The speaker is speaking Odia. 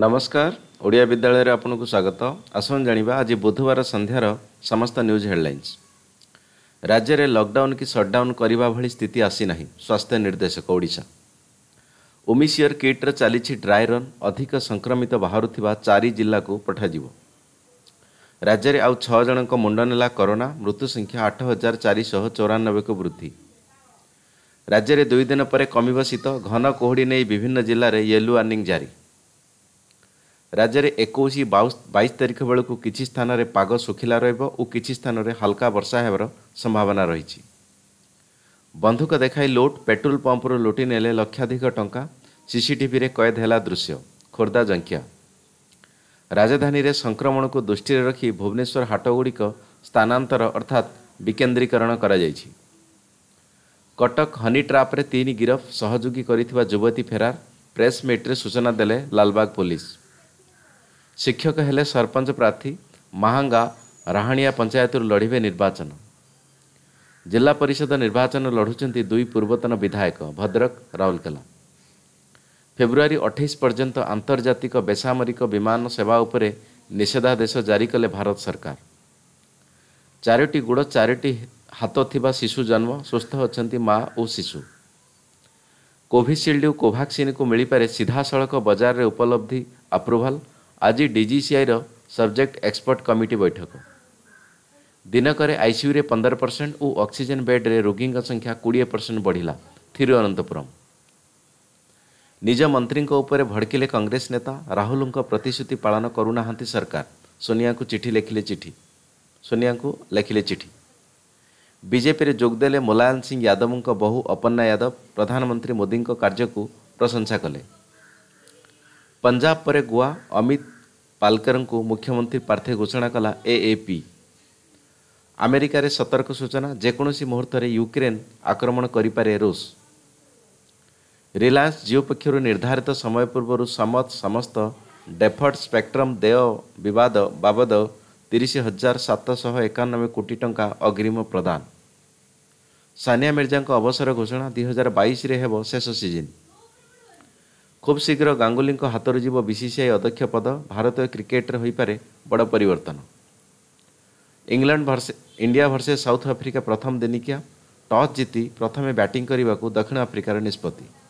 ନମସ୍କାର ଓଡ଼ିଆ ବିଦ୍ୟାଳୟରେ ଆପଣଙ୍କୁ ସ୍ୱାଗତ ଆସନ୍ତୁ ଜାଣିବା ଆଜି ବୁଧବାର ସନ୍ଧ୍ୟାର ସମସ୍ତ ନ୍ୟୁଜ୍ ହେଡ଼ଲାଇନ୍ସ ରାଜ୍ୟରେ ଲକ୍ଡାଉନ୍ କି ସଟ୍ଡାଉନ୍ କରିବା ଭଳି ସ୍ଥିତି ଆସିନାହିଁ ସ୍ୱାସ୍ଥ୍ୟ ନିର୍ଦ୍ଦେଶକ ଓଡ଼ିଶା ଓମିସିୟର କିଟ୍ରେ ଚାଲିଛି ଡ୍ରାଏ ରନ୍ ଅଧିକ ସଂକ୍ରମିତ ବାହାରୁଥିବା ଚାରି ଜିଲ୍ଲାକୁ ପଠାଯିବ ରାଜ୍ୟରେ ଆଉ ଛଅ ଜଣଙ୍କ ମୁଣ୍ଡ ନେଲା କରୋନା ମୃତ୍ୟୁ ସଂଖ୍ୟା ଆଠ ହଜାର ଚାରିଶହ ଚଉରାନବେକୁ ବୃଦ୍ଧି ରାଜ୍ୟରେ ଦୁଇ ଦିନ ପରେ କମିବ ଶୀତ ଘନ କୁହୁଡ଼ି ନେଇ ବିଭିନ୍ନ ଜିଲ୍ଲାରେ ୟେଲୋ ୱାର୍ଣ୍ଣିଂ ଜାରି ରାଜ୍ୟରେ ଏକୋଇଶ ବାଇଶ ତାରିଖ ବେଳକୁ କିଛି ସ୍ଥାନରେ ପାଗ ଶୁଖିଲା ରହିବ ଓ କିଛି ସ୍ଥାନରେ ହାଲକା ବର୍ଷା ହେବାର ସମ୍ଭାବନା ରହିଛି ବନ୍ଧୁକ ଦେଖାଇ ଲୁଟ୍ ପେଟ୍ରୋଲ ପମ୍ପରୁ ଲୁଟି ନେଲେ ଲକ୍ଷାଧିକ ଟଙ୍କା ସିସିଟିଭିରେ କଏଦ ହେଲା ଦୃଶ୍ୟ ଖୋର୍ଦ୍ଧା ଜଙ୍କିଆ ରାଜଧାନୀରେ ସଂକ୍ରମଣକୁ ଦୃଷ୍ଟିରେ ରଖି ଭୁବନେଶ୍ୱର ହାଟଗୁଡ଼ିକ ସ୍ଥାନାନ୍ତର ଅର୍ଥାତ୍ ବିକେନ୍ଦ୍ରୀକରଣ କରାଯାଇଛି କଟକ ହନି ଟ୍ରାପ୍ରେ ତିନି ଗିରଫ ସହଯୋଗୀ କରିଥିବା ଯୁବତୀ ଫେରାର ପ୍ରେସ୍ ମିଟ୍ରେ ସୂଚନା ଦେଲେ ଲାଲବାଗ ପୋଲିସ୍ ଶିକ୍ଷକ ହେଲେ ସରପଞ୍ଚ ପ୍ରାର୍ଥୀ ମାହାଙ୍ଗା ରାହାଣିଆ ପଞ୍ଚାୟତରୁ ଲଢ଼ିବେ ନିର୍ବାଚନ ଜିଲ୍ଲା ପରିଷଦ ନିର୍ବାଚନ ଲଢ଼ୁଛନ୍ତି ଦୁଇ ପୂର୍ବତନ ବିଧାୟକ ଭଦ୍ରକ ରାଉରକେଲା ଫେବୃଆରୀ ଅଠେଇଶ ପର୍ଯ୍ୟନ୍ତ ଆନ୍ତର୍ଜାତିକ ବେସାମରିକ ବିମାନ ସେବା ଉପରେ ନିଷେଧାଦେଶ ଜାରି କଲେ ଭାରତ ସରକାର ଚାରୋଟି ଗୋଡ଼ ଚାରୋଟି ହାତ ଥିବା ଶିଶୁ ଜନ୍ମ ସୁସ୍ଥ ଅଛନ୍ତି ମା ଓ ଶିଶୁ କୋଭିସିଲ୍ଡ ଓ କୋଭାକ୍ସିନ୍କୁ ମିଳିପାରେ ସିଧାସଳଖ ବଜାରରେ ଉପଲବ୍ଧି ଆପ୍ରୁଭାଲ୍ ଆଜି ଡିଜିସିଆଇର ସବଜେକ୍ଟ ଏକ୍ସପର୍ଟ କମିଟି ବୈଠକ ଦିନକରେ ଆଇସିୟୁରେ ପନ୍ଦର ପରସେଣ୍ଟ ଓ ଅକ୍ସିଜେନ୍ ବେଡ୍ରେ ରୋଗୀଙ୍କ ସଂଖ୍ୟା କୋଡ଼ିଏ ପରସେଣ୍ଟ ବଢ଼ିଲା ଥିରୁଅନନ୍ତପୁରମ୍ ନିଜ ମନ୍ତ୍ରୀଙ୍କ ଉପରେ ଭଡ଼କିଲେ କଂଗ୍ରେସ ନେତା ରାହୁଲଙ୍କ ପ୍ରତିଶ୍ରୁତି ପାଳନ କରୁନାହାନ୍ତି ସରକାର ସୋନିଆଙ୍କୁ ଚିଠି ଲେଖିଲେ ଚିଠି ସୋନିଆଙ୍କୁ ଲେଖିଲେ ଚିଠି ବିଜେପିରେ ଯୋଗଦେଲେ ମୁଲାୟମ ସିଂ ୟାଦବଙ୍କ ବହୁ ଅପର୍ଣ୍ଣା ୟାଦବ ପ୍ରଧାନମନ୍ତ୍ରୀ ମୋଦିଙ୍କ କାର୍ଯ୍ୟକୁ ପ୍ରଶଂସା କଲେ ପଞ୍ଜାବ ପରେ ଗୋଆ ଅମିତ ପାଲକରଙ୍କୁ ମୁଖ୍ୟମନ୍ତ୍ରୀ ପ୍ରାର୍ଥୀ ଘୋଷଣା କଲା ଏଏପି ଆମେରିକାରେ ସତର୍କ ସୂଚନା ଯେକୌଣସି ମୁହୂର୍ତ୍ତରେ ୟୁକ୍ରେନ୍ ଆକ୍ରମଣ କରିପାରେ ରୁଷ ରିଲାଏନ୍ସ ଜିଓ ପକ୍ଷରୁ ନିର୍ଦ୍ଧାରିତ ସମୟ ପୂର୍ବରୁ ସମତ ସମସ୍ତ ଡେଫଟ୍ ସ୍ପେକ୍ଟ୍ରମ୍ ଦେୟ ବିବାଦ ବାବଦ ତିରିଶ ହଜାର ସାତଶହ ଏକାନବେ କୋଟି ଟଙ୍କା ଅଗ୍ରୀମ ପ୍ରଦାନ ସାନିଆ ମିର୍ଜାଙ୍କ ଅବସର ଘୋଷଣା ଦୁଇ ହଜାର ବାଇଶରେ ହେବ ଶେଷ ସିଜିନ୍ খুব শীঘ্র গাঙ্গুলিଙ୍କ ହାତରୁ ଯିବ ବିସିସିଆଇ ଅଧ୍ୟକ୍ଷ ପଦ ଭାରତୀୟ କ୍ରିକେଟରେ ହୋଇପାରେ ବଡ଼ ପରିବର୍ତ୍ତନ England versus India versus South Africa ପ୍ରଥମ ଦିନିକିଆ ଟସ୍ ଜିତି ପ୍ରଥମେ ବ୍ୟାଟିଂ କରିବାକୁ ଦକ୍ଷିଣ ଆଫ୍ରିକାର ନିଷ୍ପତ୍ତି